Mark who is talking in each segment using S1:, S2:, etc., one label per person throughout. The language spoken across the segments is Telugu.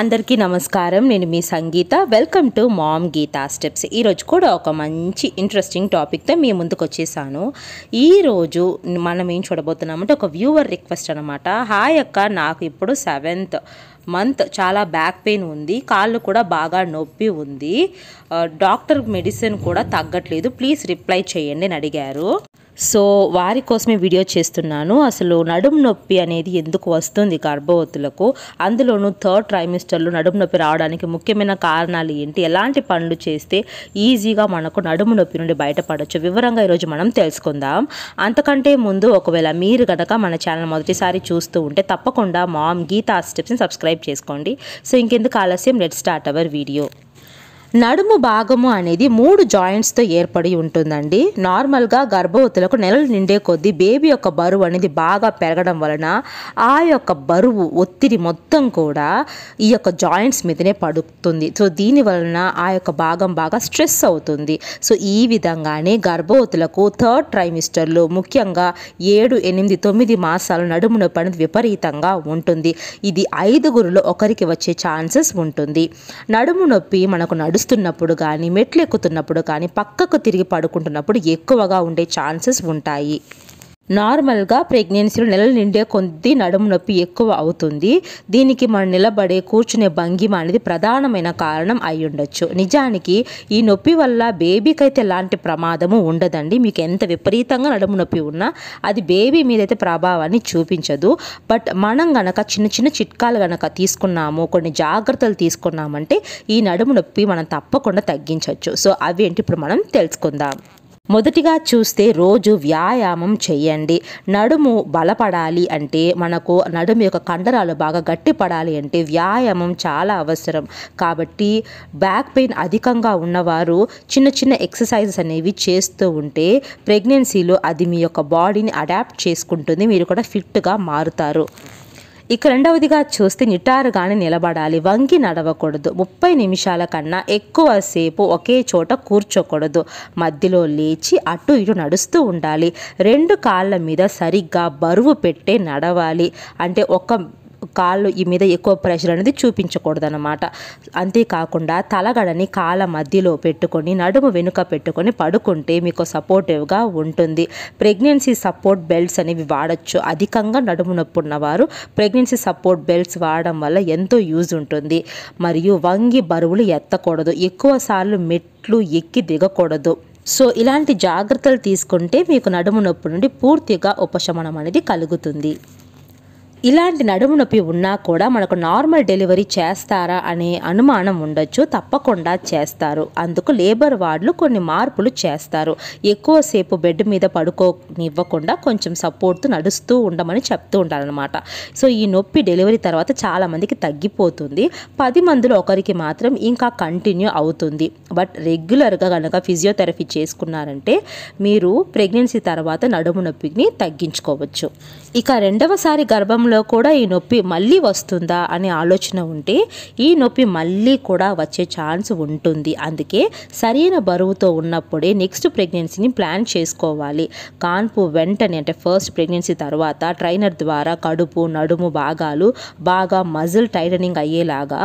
S1: అందరికీ నమస్కారం నేను మీ Sangeetha welcome to mom Geetha steps ఈరోజు కూడా ఒక మంచి ఇంట్రెస్టింగ్ టాపిక్తో మీ ముందుకు వచ్చేసాను ఈరోజు మనం ఏం చూడబోతున్నామంటే ఒక వ్యూవర్ రిక్వెస్ట్ అనమాట హాయ్ అక్క నాకు ఇప్పుడు సెవెంత్ మంత్ చాలా బ్యాక్ పెయిన్ ఉంది కాళ్ళు కూడా బాగా నొప్పి ఉంది డాక్టర్ మెడిసిన్ కూడా తగ్గట్లేదు ప్లీజ్ రిప్లై చేయండి అని అడిగారు సో వారి కోసమే వీడియో చేస్తున్నాను అసలు నడుము నొప్పి అనేది ఎందుకు వస్తుంది గర్భవతులకు అందులోనూ థర్డ్ ట్రైమిస్టర్లో నడుము నొప్పి రావడానికి ముఖ్యమైన కారణాలు ఏంటి ఎలాంటి పనులు చేస్తే ఈజీగా మనకు నడుము నొప్పి నుండి బయటపడవచ్చు వివరంగా ఈరోజు మనం తెలుసుకుందాం అంతకంటే ముందు ఒకవేళ మీరు కనుక మన ఛానల్ మొదటిసారి చూస్తూ ఉంటే తప్పకుండా మామ్ గీతా స్టెప్స్ని సబ్స్క్రైబ్ చేసుకోండి సో ఇంకెందుకు ఆలస్యం లెట్ స్టార్ట్ అవర్ వీడియో నడుము భాగము అనేది మూడు జాయింట్స్తో ఏర్పడి ఉంటుందండి నార్మల్గా గర్భవతులకు నెలలు నిండే కొద్దీ బేబీ యొక్క బరువు అనేది బాగా పెరగడం వలన ఆ యొక్క బరువు ఒత్తిడి మొత్తం కూడా ఈ యొక్క జాయింట్స్ మీదనే పడుతుంది సో దీని వలన ఆ యొక్క భాగం బాగా స్ట్రెస్ అవుతుంది సో ఈ విధంగానే గర్భవతులకు థర్డ్ ట్రైమిస్టర్లో ముఖ్యంగా ఏడు ఎనిమిది తొమ్మిది మాసాలు నడుము నొప్పి అనేది విపరీతంగా ఉంటుంది ఇది ఐదుగురిలో ఒకరికి వచ్చే ఛాన్సెస్ ఉంటుంది నడుము నొప్పి మనకు నడు నడుస్తున్నప్పుడు కానీ మెట్లు ఎక్కుతున్నప్పుడు కానీ పక్కకు తిరిగి పడుకుంటున్నప్పుడు ఎక్కువగా ఉండే ఛాన్సెస్ ఉంటాయి నార్మల్గా ప్రెగ్నెన్సీలో నెల నిండే కొద్ది నడుము నొప్పి ఎక్కువ అవుతుంది దీనికి మనం నిలబడే కూర్చునే భంగిమ అనేది ప్రధానమైన కారణం అయి ఉండొచ్చు నిజానికి ఈ నొప్పి వల్ల బేబీకి అయితే ఎలాంటి ప్రమాదము ఉండదండి మీకు ఎంత విపరీతంగా నడుము నొప్పి ఉన్నా అది బేబీ మీదైతే ప్రభావాన్ని చూపించదు బట్ మనం గనక చిన్న చిన్న చిట్కాలు గనక తీసుకున్నాము కొన్ని జాగ్రత్తలు తీసుకున్నామంటే ఈ నడుము నొప్పి మనం తప్పకుండా తగ్గించవచ్చు సో అవి ఏంటి ఇప్పుడు మనం తెలుసుకుందాం మొదటిగా చూస్తే రోజు వ్యాయామం చేయండి నడుము బలపడాలి అంటే మనకు నడుము యొక్క కండరాలు బాగా గట్టిపడాలి అంటే వ్యాయామం చాలా అవసరం కాబట్టి బ్యాక్ పెయిన్ అధికంగా ఉన్నవారు చిన్న చిన్న ఎక్సర్సైజెస్ అనేవి చేస్తూ ఉంటే ప్రెగ్నెన్సీలో అది మీ యొక్క బాడీని అడాప్ట్ చేసుకుంటుంది మీరు కూడా ఫిట్గా మారుతారు ఇక రెండవదిగా చూస్తే నిటారుగానే నిలబడాలి వంగి నడవకూడదు ముప్పై నిమిషాల కన్నా ఎక్కువసేపు ఒకే చోట కూర్చోకూడదు మధ్యలో లేచి అటు ఇటు నడుస్తూ ఉండాలి రెండు కాళ్ళ మీద సరిగ్గా బరువు పెట్టే నడవాలి అంటే ఒక కాళ్ళు ఈ మీద ఎక్కువ ప్రెషర్ అనేది చూపించకూడదు అనమాట అంతేకాకుండా తలగడని కాళ్ళ మధ్యలో పెట్టుకొని నడుము వెనుక పెట్టుకొని పడుకుంటే మీకు సపోర్టివ్గా ఉంటుంది ప్రెగ్నెన్సీ సపోర్ట్ బెల్ట్స్ అనేవి వాడచ్చు అధికంగా నడుము నొప్పి ఉన్నవారు ప్రెగ్నెన్సీ సపోర్ట్ బెల్ట్స్ వాడడం వల్ల ఎంతో యూజ్ ఉంటుంది మరియు వంగి బరువులు ఎత్తకూడదు ఎక్కువసార్లు మెట్లు ఎక్కి దిగకూడదు సో ఇలాంటి జాగ్రత్తలు తీసుకుంటే మీకు నడుము నొప్పి నుండి పూర్తిగా ఉపశమనం అనేది కలుగుతుంది ఇలాంటి నడుము నొప్పి ఉన్నా కూడా మనకు నార్మల్ డెలివరీ చేస్తారా అనే అనుమానం ఉండొచ్చు తప్పకుండా చేస్తారు అందుకు లేబర్ వార్డులు కొన్ని మార్పులు చేస్తారు ఎక్కువసేపు బెడ్ మీద పడుకోనివ్వకుండా కొంచెం సపోర్ట్తో నడుస్తూ ఉండమని చెప్తూ ఉంటారనమాట సో ఈ నొప్పి డెలివరీ తర్వాత చాలామందికి తగ్గిపోతుంది పది మందిలో ఒకరికి మాత్రం ఇంకా కంటిన్యూ అవుతుంది బట్ రెగ్యులర్గా కనుక ఫిజియోథెరపీ చేసుకున్నారంటే మీరు ప్రెగ్నెన్సీ తర్వాత నడుము నొప్పిని తగ్గించుకోవచ్చు ఇక రెండవసారి గర్భంలో సమయంలో కూడా ఈ నొప్పి మళ్ళీ వస్తుందా అనే ఆలోచన ఉంటే ఈ నొప్పి మళ్ళీ కూడా వచ్చే ఛాన్స్ ఉంటుంది అందుకే సరైన బరువుతో ఉన్నప్పుడే నెక్స్ట్ ప్రెగ్నెన్సీని ప్లాన్ చేసుకోవాలి కాన్పు వెంటనే అంటే ఫస్ట్ ప్రెగ్నెన్సీ తర్వాత ట్రైనర్ ద్వారా కడుపు నడుము భాగాలు బాగా మజిల్ టైటనింగ్ అయ్యేలాగా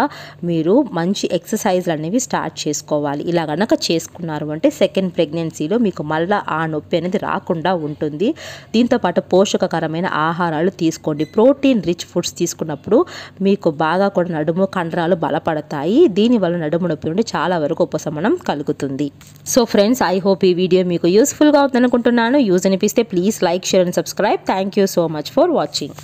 S1: మీరు మంచి ఎక్సర్సైజ్లు అనేవి స్టార్ట్ చేసుకోవాలి ఇలా కనుక చేసుకున్నారు అంటే సెకండ్ ప్రెగ్నెన్సీలో మీకు మళ్ళీ ఆ నొప్పి అనేది రాకుండా ఉంటుంది దీంతోపాటు పోషకకరమైన ఆహారాలు తీసుకోండి ప్రోటీన్ ప్రోటీన్ రిచ్ ఫుడ్స్ తీసుకున్నప్పుడు మీకు బాగా కూడా నడుము కండరాలు బలపడతాయి దీనివల్ల నడుము నొప్పి నుండి చాలా వరకు ఉపశమనం కలుగుతుంది సో ఫ్రెండ్స్ ఐ హోప్ ఈ వీడియో మీకు యూస్ఫుల్గా అవుతుంది అనుకుంటున్నాను యూజ్ అనిపిస్తే please like share and subscribe thank you so much for watching